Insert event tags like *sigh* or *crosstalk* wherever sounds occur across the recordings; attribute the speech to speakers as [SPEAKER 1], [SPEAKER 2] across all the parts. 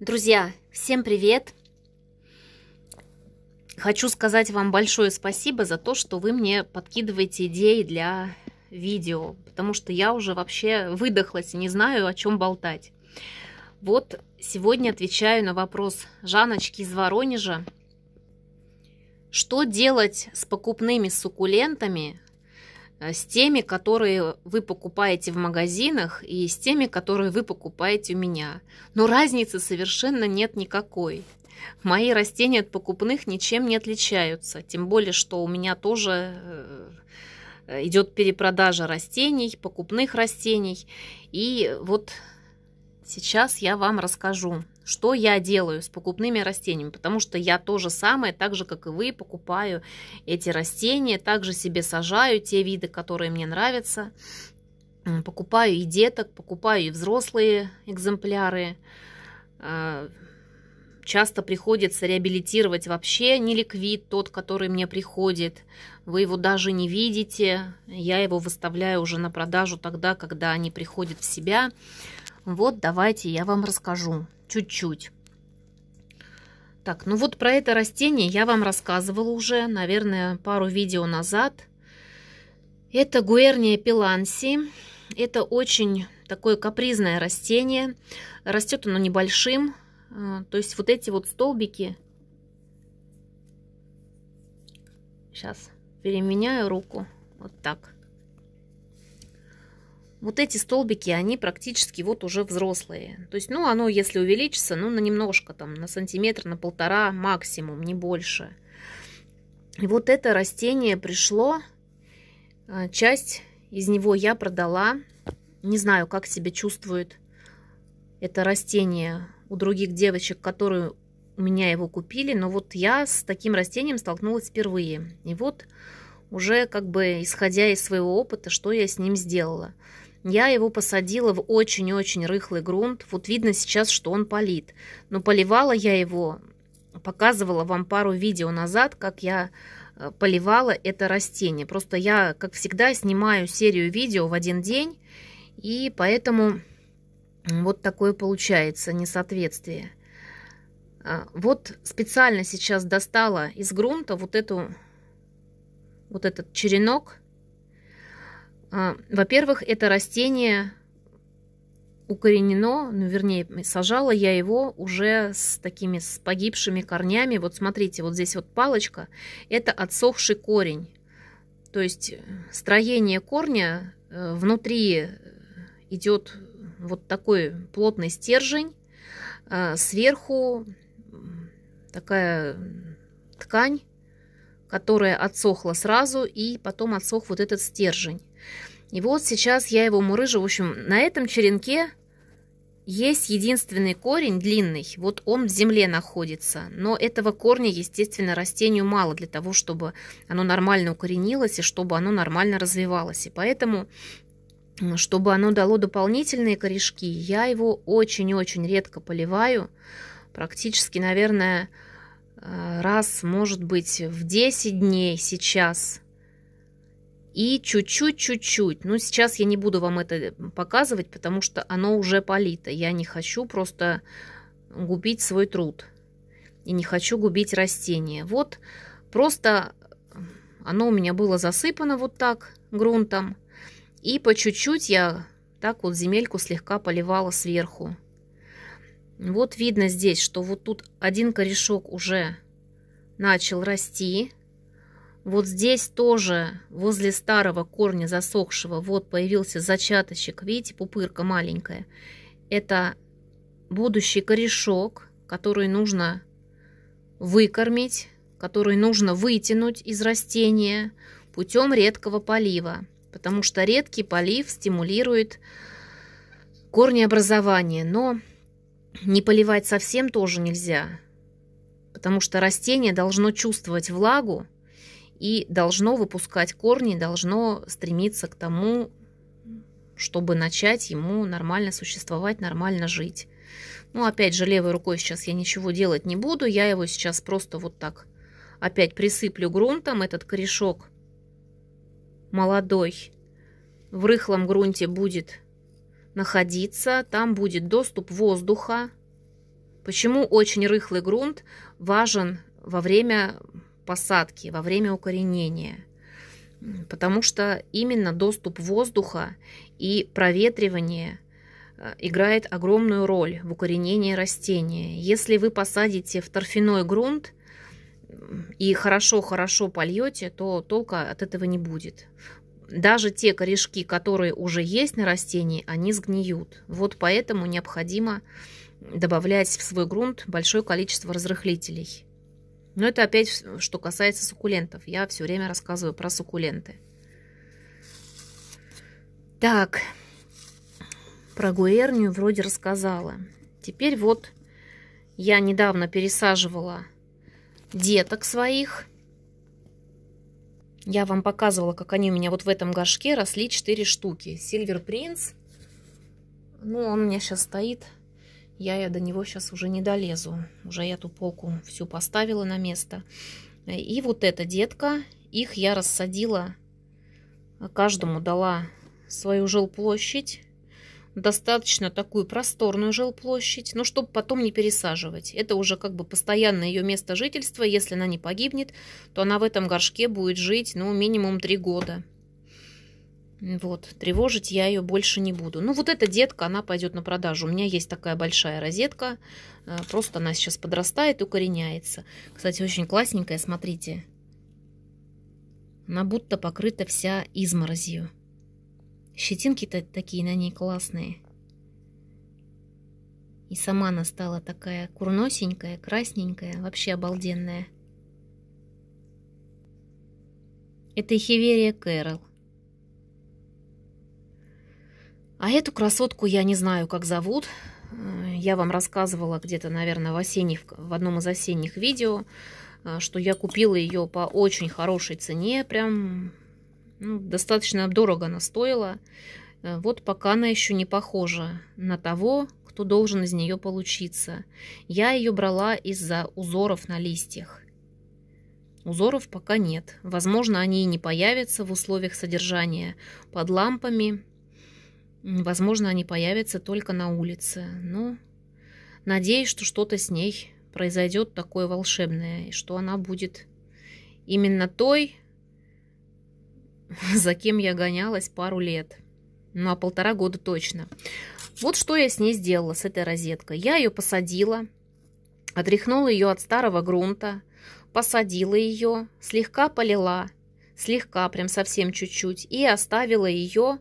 [SPEAKER 1] Друзья, всем привет! Хочу сказать вам большое спасибо за то, что вы мне подкидываете идеи для видео, потому что я уже вообще выдохлась и не знаю, о чем болтать. Вот сегодня отвечаю на вопрос Жаночки из Воронежа. Что делать с покупными суккулентами, Э, с теми, которые вы покупаете в магазинах и с теми, которые вы покупаете у меня. Но разницы совершенно нет никакой. Мои растения от покупных ничем не отличаются, тем более, что у меня тоже э, идет перепродажа растений, покупных растений. И вот сейчас я вам расскажу что я делаю с покупными растениями, потому что я то же самое, так же, как и вы, покупаю эти растения, также себе сажаю те виды, которые мне нравятся, покупаю и деток, покупаю и взрослые экземпляры, а, часто приходится реабилитировать вообще неликвид, тот, который мне приходит. Вы его даже не видите. Я его выставляю уже на продажу тогда, когда они приходят в себя. Вот давайте я вам расскажу чуть-чуть. Так, ну вот про это растение я вам рассказывала уже, наверное, пару видео назад. Это гуэрния пиланси. Это очень такое капризное растение. Растет оно небольшим. А, то есть вот эти вот столбики. Сейчас переменяю руку. Вот так вот эти столбики, они практически вот уже взрослые. То есть, ну, оно, если увеличится, ну, на немножко, там, на сантиметр, на полтора максимум, не больше. И вот это растение пришло, а, часть из него я продала. Не знаю, как себя чувствует это растение у других девочек, которые у меня его купили, но вот я с таким растением столкнулась впервые. И вот уже как бы исходя из своего опыта, что я с ним сделала. Я его посадила в очень-очень рыхлый грунт. Вот видно сейчас, что он полит. Но поливала я его, показывала вам пару видео назад, как я э, поливала это растение. Просто я, как всегда, снимаю серию видео в один день, и поэтому вот такое получается несоответствие. А, вот специально сейчас достала из грунта вот эту вот этот черенок, а, во-первых, это растение укоренено, ну, вернее, сажала я его уже с такими с погибшими корнями. Вот смотрите, вот здесь вот палочка, это отсохший корень. То есть э, строение корня э, внутри идет вот такой плотный стержень, а сверху такая ткань, которая отсохла сразу, и потом отсох вот этот стержень. И вот сейчас я его мурыжу. В общем, на этом черенке есть единственный корень длинный. Вот он в земле находится. Но этого корня, естественно, растению мало для того, чтобы оно нормально укоренилось и чтобы оно нормально развивалось. И поэтому чтобы оно дало дополнительные корешки, я его очень-очень редко поливаю. Практически, наверное, э, раз, может быть, в 10 дней сейчас – и чуть-чуть-чуть-чуть. Ну, сейчас я не буду вам это показывать, потому что оно уже полито. Я не хочу просто губить свой труд. И не хочу губить растение. Вот просто оно у меня было засыпано вот так грунтом. И по чуть-чуть я так вот земельку слегка поливала сверху. Вот видно здесь, что вот тут один корешок уже начал расти. Вот здесь тоже, возле старого корня засохшего, вот появился зачаточек. Видите, пупырка маленькая. Это будущий корешок, который нужно выкормить, который нужно вытянуть из растения путем редкого полива, потому что редкий полив стимулирует корнеобразование, но не поливать совсем тоже нельзя, потому что растение должно чувствовать влагу, и должно выпускать корни, должно стремиться к тому, чтобы начать ему нормально существовать, нормально жить. Ну, опять же, левой рукой сейчас я ничего делать не буду, я его сейчас просто вот так опять присыплю грунтом, этот корешок молодой в рыхлом грунте будет находиться, там будет доступ воздуха. Почему очень рыхлый грунт важен во время посадки, во время укоренения, потому что именно доступ воздуха и проветривание э, играет огромную роль в укоренении растения. Если вы посадите в торфяной грунт, и хорошо-хорошо польете, то толка от этого не будет. Даже те корешки, которые уже есть на растении, они сгниют. Вот поэтому необходимо добавлять в свой грунт большое количество разрыхлителей. Но это опять, что касается суккулентов. Я все время рассказываю про суккуленты. Так, про гуэрнию вроде рассказала. Теперь вот я недавно пересаживала деток своих. Я вам показывала, как они у меня вот в этом горшке росли 4 штуки. Сильвер Принц. Ну, он у меня сейчас стоит я, я до него сейчас уже не долезу. Уже я эту полку всю поставила на место. И вот эта детка, их я рассадила, каждому дала свою жилплощадь. Достаточно такую просторную жилплощадь, но чтобы потом не пересаживать. Это уже как бы постоянное ее место жительства. Если она не погибнет, то она в этом горшке будет жить, ну, минимум три года. Вот, тревожить я ее больше не буду. Ну, вот эта детка, она пойдет на продажу. У меня есть такая большая розетка. Э, просто она сейчас подрастает укореняется. Кстати, очень классненькая, смотрите. Она будто покрыта вся изморозью. Щетинки-то такие на ней классные. И сама она стала такая курносенькая, красненькая, вообще обалденная. Это Хиверия Кэрол. А эту красотку я не знаю, как зовут. Э, я вам рассказывала где-то, наверное, в, осенних, в одном из осенних видео, э, что я купила ее по очень хорошей цене. Прям ну, достаточно дорого она стоила. Э, вот пока она еще не похожа на того, кто должен из нее получиться. Я ее брала из-за узоров на листьях. Узоров пока нет. Возможно, они и не появятся в условиях содержания под лампами – Возможно, они появятся только на улице, но надеюсь, что что-то с ней произойдет такое волшебное, и что она будет именно той, *laughs* за кем я гонялась пару лет. Ну, а полтора года точно. Вот что я с ней сделала, с этой розеткой. Я ее посадила, отряхнула ее от старого грунта, посадила ее, слегка полила, слегка, прям совсем чуть-чуть, и оставила ее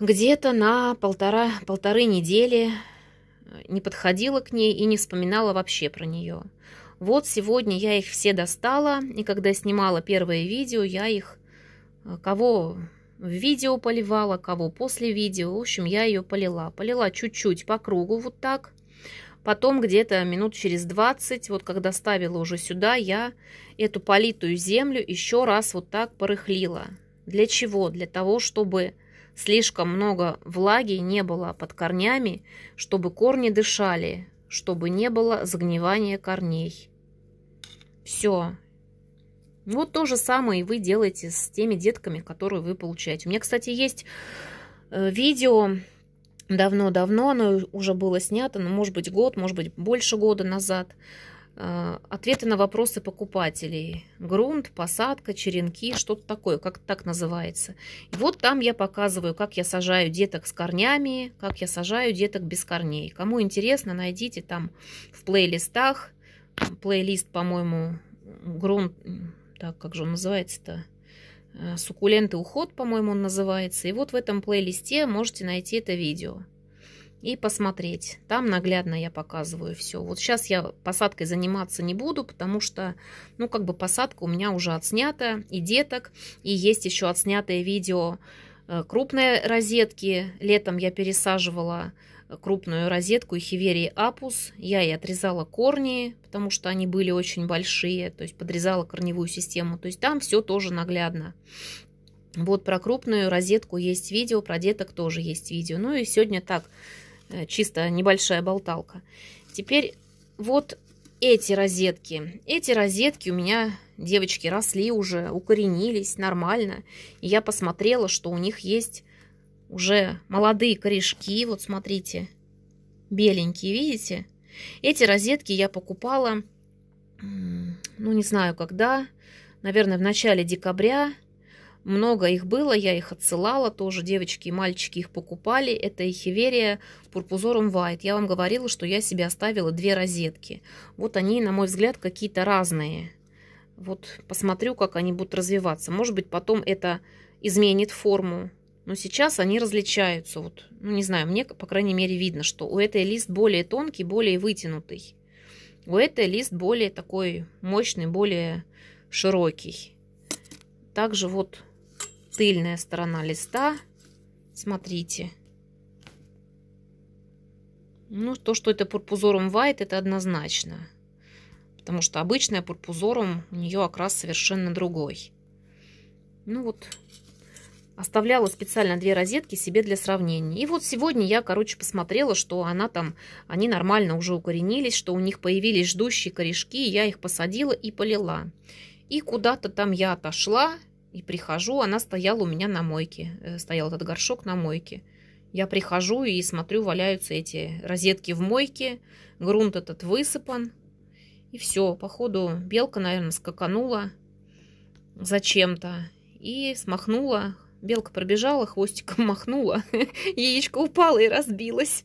[SPEAKER 1] где-то на полтора, полторы недели э, не подходила к ней и не вспоминала вообще про нее. Вот сегодня я их все достала, и когда снимала первое видео, я их э, кого в видео поливала, кого после видео. В общем, я ее полила. Полила чуть-чуть по кругу вот так. Потом где-то минут через 20, вот когда ставила уже сюда, я эту политую землю еще раз вот так порыхлила. Для чего? Для того, чтобы Слишком много влаги не было под корнями, чтобы корни дышали, чтобы не было загнивания корней. Все. Вот то же самое и вы делаете с теми детками, которые вы получаете. У меня, кстати, есть э, видео давно-давно, оно уже было снято, ну, может быть, год, может быть, больше года назад – Э, ответы на вопросы покупателей. Грунт, посадка, черенки, что-то такое, как так называется. И вот там я показываю, как я сажаю деток с корнями, как я сажаю деток без корней. Кому интересно, найдите там в плейлистах. Плейлист, по-моему, грунт... Так, как же он называется-то? Э, суккуленты уход, по-моему, он называется. И вот в этом плейлисте можете найти это видео и посмотреть. Там наглядно я показываю все. Вот сейчас я посадкой заниматься не буду, потому что, ну, как бы посадка у меня уже отснята и деток, и есть еще отснятое видео э, крупные розетки. Летом я пересаживала э, крупную розетку и хиверии апус. Я и отрезала корни, потому что они были очень большие, то есть подрезала корневую систему. То есть там все тоже наглядно. Вот про крупную розетку есть видео, про деток тоже есть видео. Ну и сегодня так Э, чисто небольшая болталка. Теперь вот эти розетки. Эти розетки у меня, девочки, росли уже, укоренились нормально. И я посмотрела, что у них есть уже молодые корешки. Вот смотрите, беленькие, видите? Эти розетки я покупала, ну не знаю когда, наверное, в начале декабря много их было, я их отсылала тоже, девочки и мальчики их покупали. Это эхиверия пурпузорум вайт. Я вам говорила, что я себе оставила две розетки. Вот они, на мой взгляд, какие-то разные. Вот посмотрю, как они будут развиваться. Может быть, потом это изменит форму. Но сейчас они различаются. Вот, ну, не знаю, мне, по крайней мере, видно, что у этой лист более тонкий, более вытянутый. У этой лист более такой мощный, более широкий. Также вот тыльная сторона листа. Смотрите. Ну, то, что это пурпузорум White, это однозначно. Потому что обычная пурпузорум, у нее окрас совершенно другой. Ну вот, оставляла специально две розетки себе для сравнения. И вот сегодня я, короче, посмотрела, что она там, они нормально уже укоренились, что у них появились ждущие корешки, я их посадила и полила. И куда-то там я отошла, и прихожу, она стояла у меня на мойке, э, стоял этот горшок на мойке. Я прихожу и смотрю, валяются эти розетки в мойке, грунт этот высыпан. И все, походу, белка, наверное, скаканула зачем-то и смахнула. Белка пробежала, хвостиком махнула, *laughs* яичко упало и разбилось.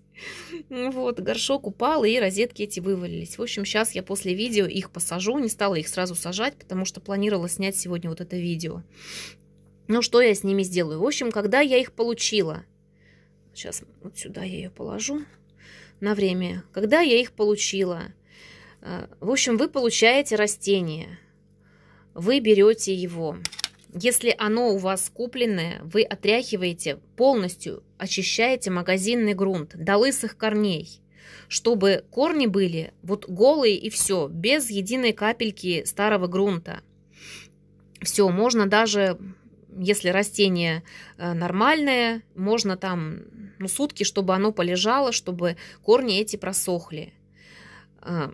[SPEAKER 1] Вот, горшок упал, и розетки эти вывалились. В общем, сейчас я после видео их посажу. Не стала их сразу сажать, потому что планировала снять сегодня вот это видео. Ну, что я с ними сделаю? В общем, когда я их получила... Сейчас вот сюда я ее положу на время. Когда я их получила... Э, в общем, вы получаете растение. Вы берете его. Если оно у вас купленное, вы отряхиваете полностью, очищаете магазинный грунт до лысых корней, чтобы корни были вот голые и все, без единой капельки старого грунта. Все, можно даже, если растение э, нормальное, можно там ну, сутки, чтобы оно полежало, чтобы корни эти просохли. Э,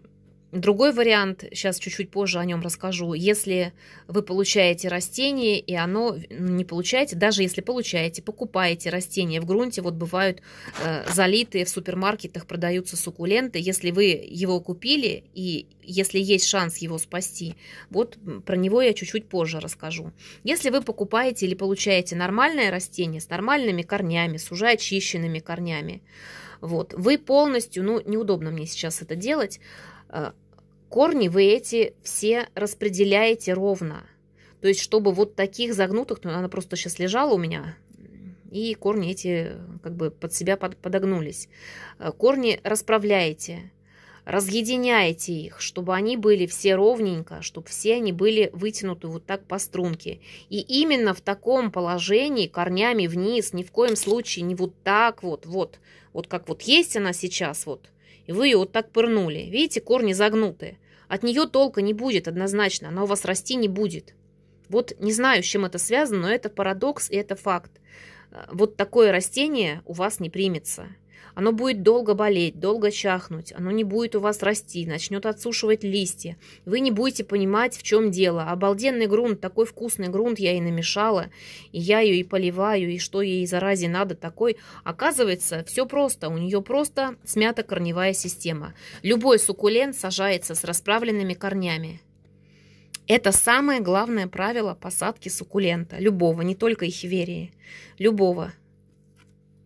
[SPEAKER 1] Другой вариант, сейчас чуть-чуть позже о нем расскажу, если вы получаете растение, и оно ну, не получаете, даже если получаете, покупаете растение в грунте, вот бывают э, залитые в супермаркетах продаются суккуленты, если вы его купили, и если есть шанс его спасти, вот про него я чуть-чуть позже расскажу. Если вы покупаете или получаете нормальное растение с нормальными корнями, с уже очищенными корнями, вот, вы полностью, ну, неудобно мне сейчас это делать, Э, корни вы эти все распределяете ровно. То есть, чтобы вот таких загнутых, ну, она просто сейчас лежала у меня, и корни эти как бы под себя под, подогнулись. Э, корни расправляете, разъединяете их, чтобы они были все ровненько, чтобы все они были вытянуты вот так по струнке. И именно в таком положении, корнями вниз, ни в коем случае не вот так вот, вот, вот как вот есть она сейчас, вот, вы ее вот так пырнули. Видите, корни загнутые. От нее толка не будет однозначно, она у вас расти не будет. Вот не знаю, с чем это связано, но это парадокс и это факт. Э, вот такое растение у вас не примется. Оно будет долго болеть, долго чахнуть, оно не будет у вас расти, начнет отсушивать листья. Вы не будете понимать, в чем дело. Обалденный грунт, такой вкусный грунт я и намешала, и я ее и поливаю, и что ей заразе надо такой. Оказывается, все просто, у нее просто смята корневая система. Любой суккулент сажается с расправленными корнями. Это самое главное правило посадки суккулента, любого, не только эхиверии, любого.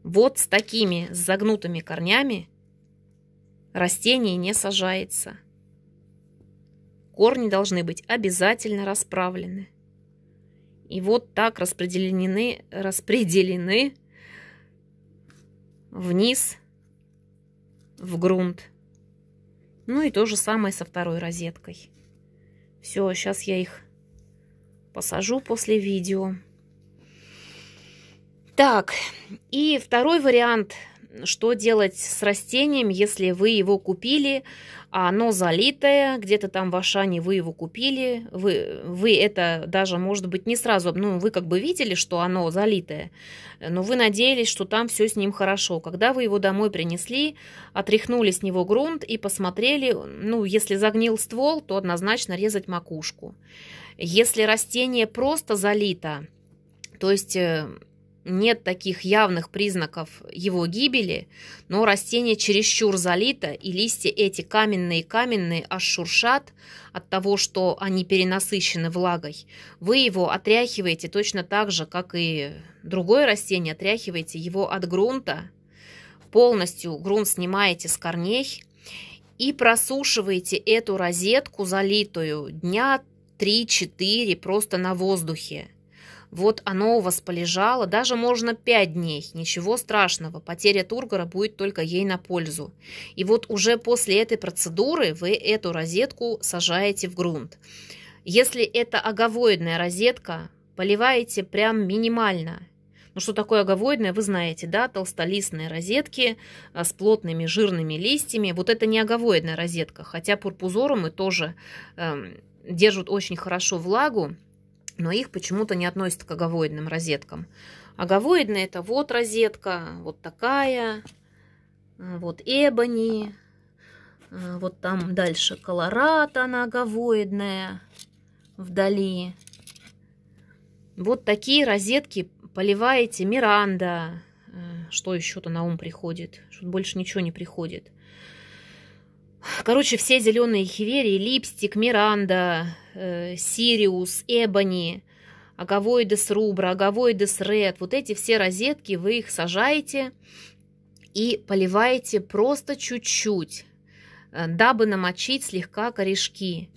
[SPEAKER 1] Вот с такими загнутыми корнями растение не сажается. Корни должны быть обязательно расправлены. И вот так распределены, распределены вниз в грунт. Ну и то же самое со второй розеткой. Все, сейчас я их посажу после видео. Так, и второй вариант, что делать с растением, если вы его купили, а оно залитое, где-то там в Ашане вы его купили, вы, вы это даже, может быть, не сразу, ну, вы как бы видели, что оно залитое, но вы надеялись, что там все с ним хорошо. Когда вы его домой принесли, отряхнули с него грунт и посмотрели, ну, если загнил ствол, то однозначно резать макушку. Если растение просто залито, то есть э, нет таких явных признаков его гибели, но растение чересчур залито, и листья эти каменные-каменные аж шуршат от того, что они перенасыщены влагой. Вы его отряхиваете точно так же, как и другое растение, отряхиваете его от грунта, полностью грунт снимаете с корней и просушиваете эту розетку залитую дня 3-4 просто на воздухе вот оно у вас полежало, даже можно пять дней, ничего страшного, потеря тургора будет только ей на пользу. И вот уже после этой процедуры вы эту розетку сажаете в грунт. Если это аговоидная розетка, поливаете прям минимально. Ну что такое аговоидная, вы знаете, да, толстолистные розетки э, с плотными жирными листьями. Вот это не аговоидная розетка, хотя пурпузоры тоже э, держат очень хорошо влагу но их почему-то не относят к аговоидным розеткам. Аговоидные это вот розетка, вот такая, а, вот эбони, а, вот там дальше колорад, она аговоидная вдали. Вот такие розетки поливаете, миранда, а, что еще-то на ум приходит, что больше ничего не приходит. Короче, все зеленые хиверии, липстик, миранда, э, сириус, эбони, аговоидес рубра, аговоидес ред, вот эти все розетки, вы их сажаете и поливаете просто чуть-чуть, э, дабы намочить слегка корешки.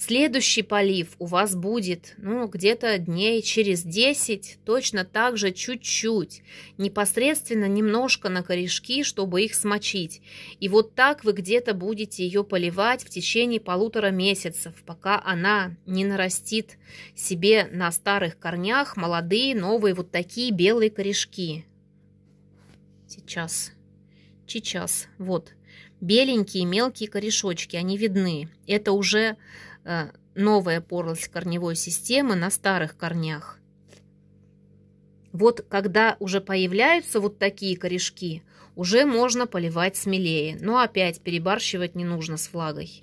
[SPEAKER 1] Следующий полив у вас будет, ну, где-то дней через 10, точно так же чуть-чуть, непосредственно немножко на корешки, чтобы их смочить. И вот так вы где-то будете ее поливать в течение полутора месяцев, пока она не нарастит себе на старых корнях молодые новые вот такие белые корешки. Сейчас, сейчас, вот, беленькие мелкие корешочки, они видны. Это уже Э, новая поросль корневой системы на старых корнях. Вот когда уже появляются вот такие корешки, уже можно поливать смелее, но опять перебарщивать не нужно с влагой.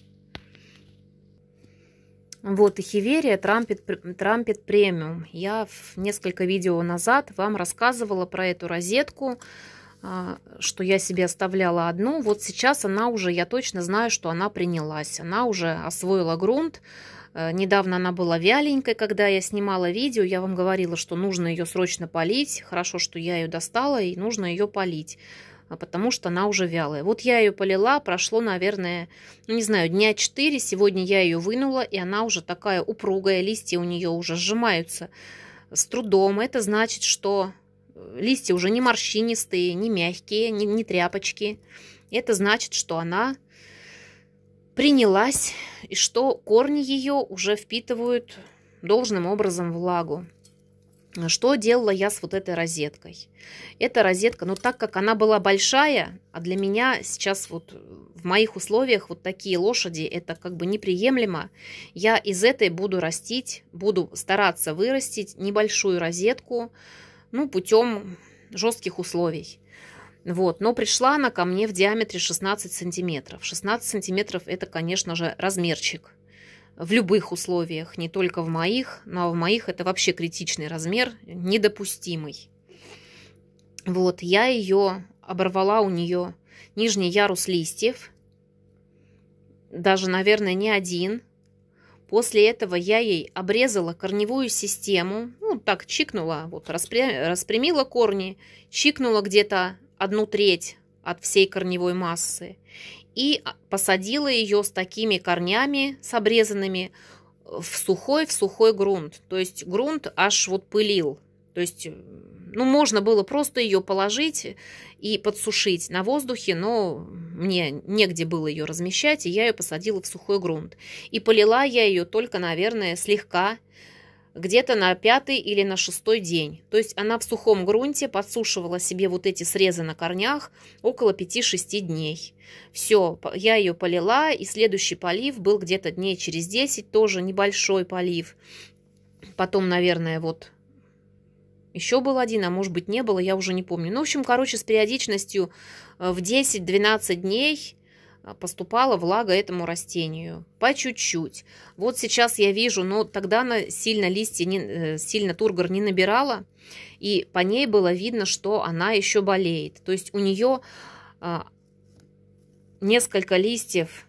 [SPEAKER 1] Вот и хиверия трампит, трампит премиум. Я несколько видео назад вам рассказывала про эту розетку, а, что я себе оставляла одну, вот сейчас она уже, я точно знаю, что она принялась. Она уже освоила грунт. Э, недавно она была вяленькой, когда я снимала видео. Я вам говорила, что нужно ее срочно полить. Хорошо, что я ее достала, и нужно ее полить а, потому что она уже вялая. Вот я ее полила, прошло, наверное, ну, не знаю, дня 4. Сегодня я ее вынула, и она уже такая упругая, листья у нее уже сжимаются с трудом. Это значит, что листья уже не морщинистые, не мягкие, не, не тряпочки. Это значит, что она принялась и что корни ее уже впитывают должным образом влагу. Что делала я с вот этой розеткой? Эта розетка, ну так как она была большая, а для меня сейчас вот в моих условиях вот такие лошади, это как бы неприемлемо, я из этой буду растить, буду стараться вырастить небольшую розетку, ну, путем жестких условий. Вот, но пришла она ко мне в диаметре 16 сантиметров. 16 сантиметров это, конечно же, размерчик в любых условиях, не только в моих, но в моих это вообще критичный размер, недопустимый. Вот, я ее оборвала у нее нижний ярус листьев, даже, наверное, не один. После этого я ей обрезала корневую систему, ну, так чикнула, вот распря... распрямила корни, чикнула где-то одну треть от всей корневой массы и а, посадила ее с такими корнями, с обрезанными, в сухой, в сухой грунт. То есть грунт аж вот пылил. То есть, ну, можно было просто ее положить и подсушить на воздухе, но мне негде было ее размещать, и я ее посадила в сухой грунт. И полила я ее только, наверное, слегка, где-то на пятый или на шестой день. То есть она в сухом грунте подсушивала себе вот эти срезы на корнях около 5-6 дней. Все, я ее полила, и следующий полив был где-то дней через 10, тоже небольшой полив. Потом, наверное, вот еще был один, а может быть не было, я уже не помню. Ну, в общем, короче, с периодичностью э, в 10-12 дней а, поступала влага этому растению. По чуть-чуть. Вот сейчас я вижу, но тогда она сильно листья, не, э, сильно тургор не набирала, и по ней было видно, что она еще болеет. То есть у нее а, несколько листьев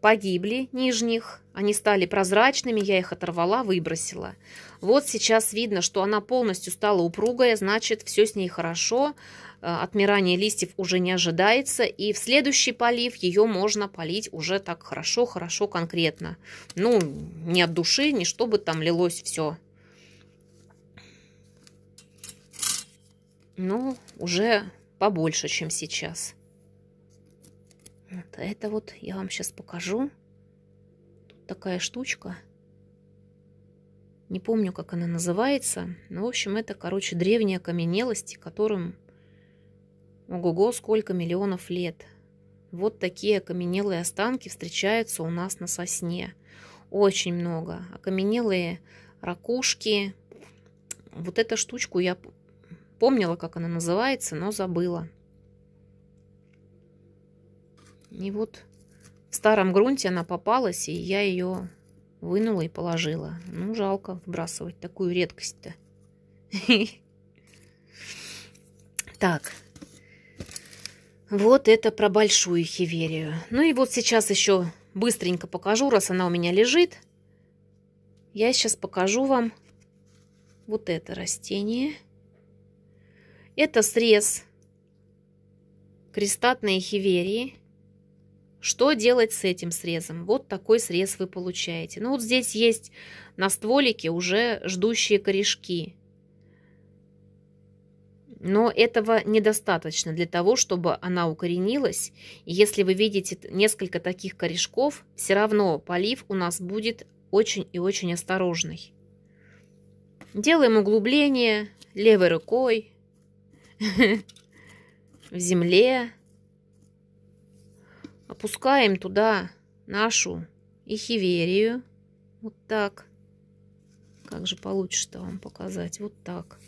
[SPEAKER 1] погибли нижних, они стали прозрачными, я их оторвала, выбросила. Вот сейчас видно, что она полностью стала упругая, значит, все с ней хорошо, Э, отмирание листьев уже не ожидается, и в следующий полив ее можно полить уже так хорошо-хорошо конкретно. Ну, не от души, не чтобы там лилось все. Ну, уже побольше, чем сейчас. Вот это вот я вам сейчас покажу. Тут такая штучка. Не помню, как она называется. Но, ну, в общем, это, короче, древняя окаменелости, которым Ого-го, сколько миллионов лет. Вот такие окаменелые останки встречаются у нас на сосне. Очень много. Окаменелые ракушки. Вот эту штучку я помнила, как она называется, но забыла. И вот в старом грунте она попалась, и я ее вынула и положила. Ну, жалко выбрасывать такую редкость-то. *laughs* Так, вот это про большую хиверию. Ну и вот сейчас еще быстренько покажу, раз она у меня лежит. Я сейчас покажу вам вот это растение. Это срез крестатной хиверии. Что делать с этим срезом? Вот такой срез вы получаете. Ну вот здесь есть на стволике уже ждущие корешки. Но этого недостаточно для того, чтобы она укоренилась. если вы видите несколько таких корешков, все равно полив у нас будет очень и очень осторожный. Делаем углубление левой рукой *laughs* в земле. Опускаем туда нашу эхиверию. Вот так. Как же получится вам показать? Вот так.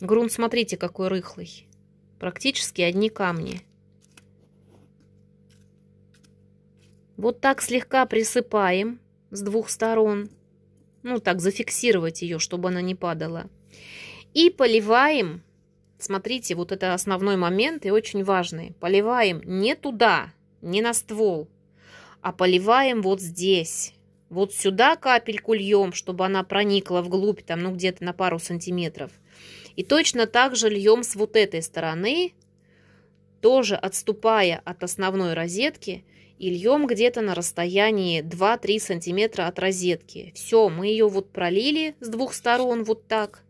[SPEAKER 1] Грунт, смотрите, какой рыхлый. Практически одни камни. Вот так слегка присыпаем с двух сторон. Ну, так зафиксировать ее, чтобы она не падала. И поливаем. Смотрите, вот это основной момент и очень важный. Поливаем не туда, не на ствол, а поливаем вот здесь. Вот сюда капельку льем, чтобы она проникла вглубь, там, ну, где-то на пару сантиметров – и точно так же льем с вот этой стороны, тоже отступая от основной розетки, и льем где-то на расстоянии 2-3 сантиметра от розетки. Все, мы ее вот пролили с двух сторон вот так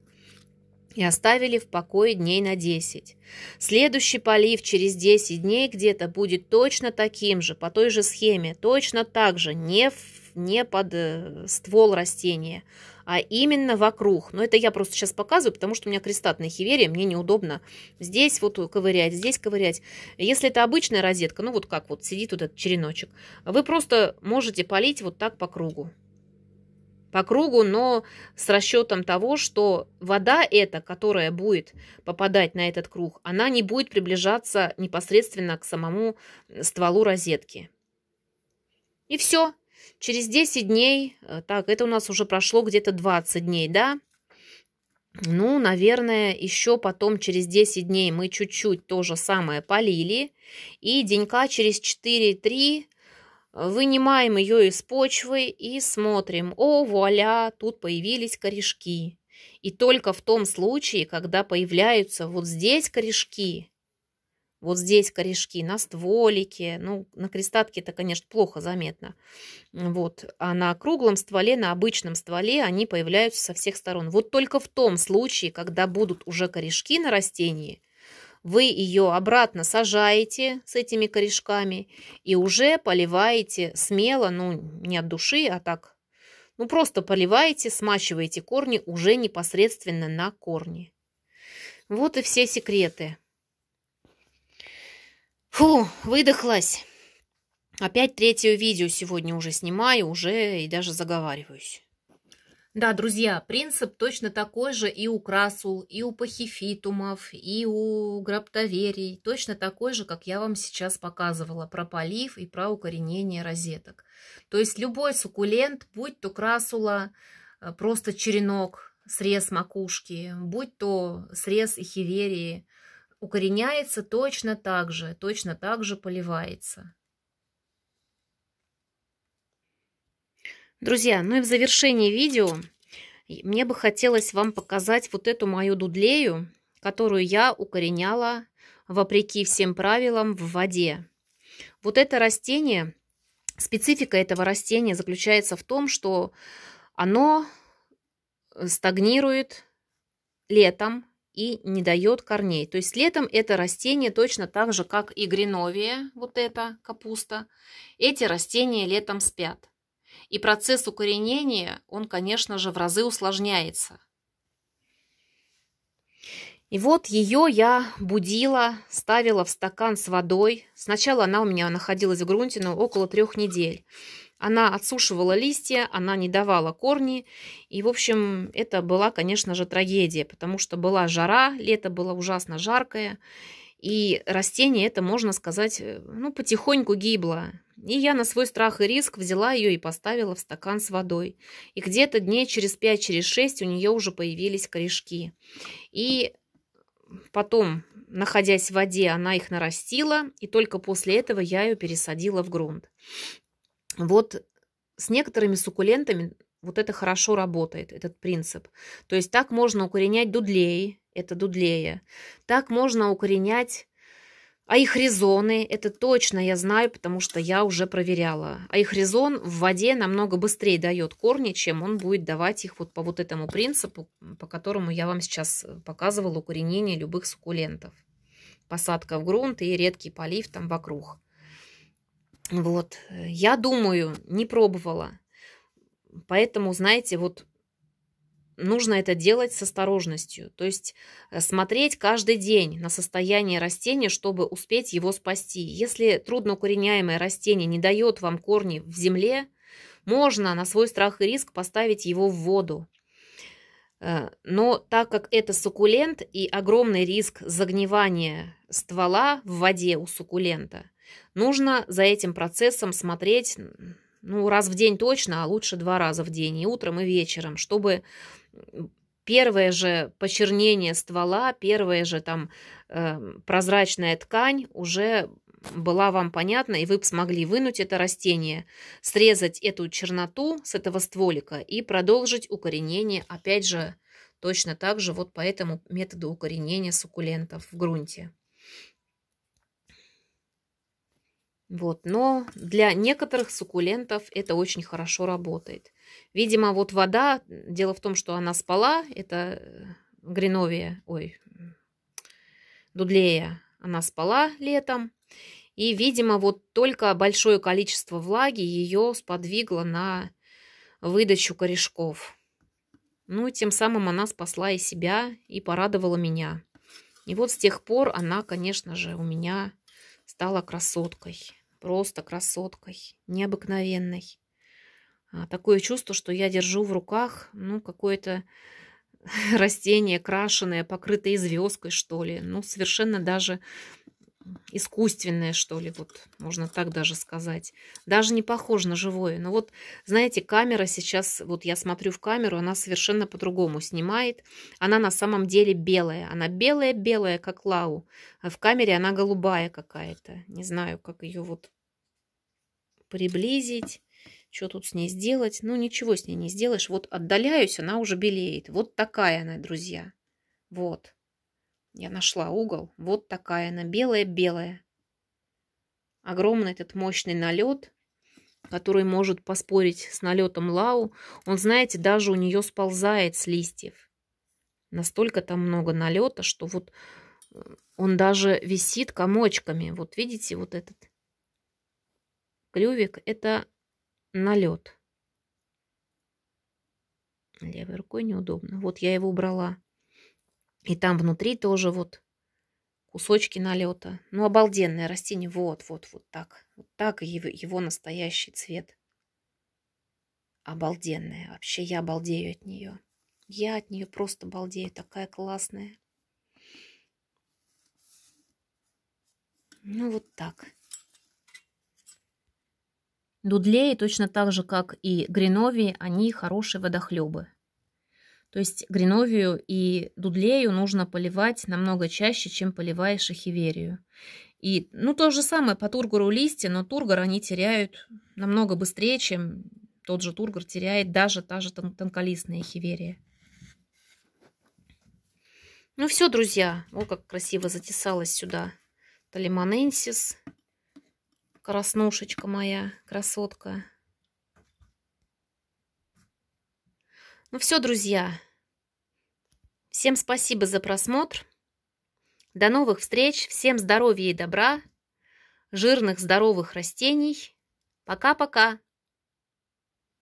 [SPEAKER 1] и оставили в покое дней на 10. Следующий полив через 10 дней где-то будет точно таким же, по той же схеме, точно так же, не, в, не под э, ствол растения, а именно вокруг. Но это я просто сейчас показываю, потому что у меня крестатная хиверия, мне неудобно здесь вот ковырять, здесь ковырять. Если это обычная розетка, ну вот как вот сидит вот этот череночек, вы просто можете полить вот так по кругу по кругу, но с расчетом того, что вода эта, которая будет попадать на этот круг, она не будет приближаться непосредственно к самому стволу розетки. И все. Через 10 дней, э, так, это у нас уже прошло где-то 20 дней, да? Ну, наверное, еще потом через 10 дней мы чуть-чуть то же самое полили. И денька через 4-3 э, вынимаем ее из почвы и смотрим. О, вуаля, тут появились корешки. И только в том случае, когда появляются вот здесь корешки, вот здесь корешки, на стволике. Ну, на крестатке это, конечно, плохо заметно. Вот. А на круглом стволе, на обычном стволе они появляются со всех сторон. Вот только в том случае, когда будут уже корешки на растении, вы ее обратно сажаете с этими корешками и уже поливаете смело, ну, не от души, а так. Ну, просто поливаете, смачиваете корни уже непосредственно на корни. Вот и все секреты. Фу, выдохлась. Опять третье видео сегодня уже снимаю, уже и даже заговариваюсь. Да, друзья, принцип точно такой же и у красул, и у пахифитумов, и у граптоверий. Точно такой же, как я вам сейчас показывала про полив и про укоренение розеток. То есть любой суккулент, будь то красула, э, просто черенок, срез макушки, будь то срез и укореняется точно так же, точно так же поливается. Друзья, ну и в завершении видео мне бы хотелось вам показать вот эту мою дудлею, которую я укореняла вопреки всем правилам в воде. Вот это растение, специфика этого растения заключается в том, что оно стагнирует летом, и не дает корней. То есть летом это растение точно так же, как и греновия, вот эта капуста. Эти растения летом спят. И процесс укоренения, он, конечно же, в разы усложняется. И вот ее я будила, ставила в стакан с водой. Сначала она у меня находилась в грунте, но около трех недель. Она отсушивала листья, она не давала корни. И, в общем, это была, конечно же, трагедия, потому что была жара, лето было ужасно жаркое. И растение это, можно сказать, э, ну, потихоньку гибло. И я на свой страх и риск взяла ее и поставила в стакан с водой. И где-то дней через 5-6 через у нее уже появились корешки. И потом, находясь в воде, она их нарастила, и только после этого я ее пересадила в грунт. Вот с некоторыми суккулентами вот это хорошо работает, этот принцип. То есть так можно укоренять дудлей, это дудлея. Так можно укоренять а их резоны, это точно я знаю, потому что я уже проверяла. А их резон в воде намного быстрее дает корни, чем он будет давать их вот по вот этому принципу, по которому я вам сейчас показывала укоренение любых суккулентов. Посадка в грунт и редкий полив там вокруг. Вот, я думаю, не пробовала. Поэтому, знаете, вот нужно это делать с осторожностью. То есть э, смотреть каждый день на состояние растения, чтобы успеть его спасти. Если трудноукореняемое растение не дает вам корни в земле, можно на свой страх и риск поставить его в воду. Э, но так как это суккулент и огромный риск загнивания ствола в воде у суккулента – Нужно за этим процессом смотреть ну, раз в день точно, а лучше два раза в день, и утром, и вечером, чтобы первое же почернение ствола, первая же там э, прозрачная ткань уже была вам понятна, и вы смогли вынуть это растение, срезать эту черноту с этого стволика и продолжить укоренение, опять же, точно так же вот по этому методу укоренения суккулентов в грунте. Вот, но для некоторых суккулентов это очень хорошо работает. Видимо, вот вода, дело в том, что она спала, это э, гриновия, ой, дудлея, она спала летом. И, видимо, вот только большое количество влаги ее сподвигло на выдачу корешков. Ну, тем самым она спасла и себя, и порадовала меня. И вот с тех пор она, конечно же, у меня стала красоткой. Просто красоткой. Необыкновенной. А, такое чувство, что я держу в руках, ну, какое-то *laughs* растение крашеное, покрытое звездкой, что ли. Ну, совершенно даже искусственное, что ли, вот можно так даже сказать. Даже не похоже на живое. Но вот, знаете, камера сейчас, вот я смотрю в камеру, она совершенно по-другому снимает. Она на самом деле белая. Она белая-белая, как лау. А в камере она голубая какая-то. Не знаю, как ее вот приблизить. Что тут с ней сделать? Ну, ничего с ней не сделаешь. Вот отдаляюсь, она уже белеет. Вот такая она, друзья. Вот. Я нашла угол. Вот такая она, белая-белая. Огромный этот мощный налет, который может поспорить с налетом лау. Он, знаете, даже у нее сползает с листьев. Настолько там много налета, что вот э, он даже висит комочками. Вот видите, вот этот клювик – это налет. Левой рукой неудобно. Вот я его убрала. И там внутри тоже вот кусочки налета. Ну, обалденное растение. Вот, вот, вот так. Вот так его, его настоящий цвет. Обалденное. Вообще я обалдею от нее. Я от нее просто балдею. Такая классная. Ну, вот так. Дудлеи, точно так же, как и гриновии, они хорошие водохлебы. То есть гриновию и дудлею нужно поливать намного чаще, чем поливаешь шахиверию. И, ну, то же самое по тургору листья, но тургор они теряют намного быстрее, чем тот же тургор теряет даже та же тон тонколистная хиверия. Ну все, друзья, о, как красиво затесалась сюда талимоненсис, краснушечка моя, красотка. Ну все, друзья, Всем спасибо за просмотр. До новых встреч. Всем здоровья и добра. Жирных здоровых растений. Пока-пока.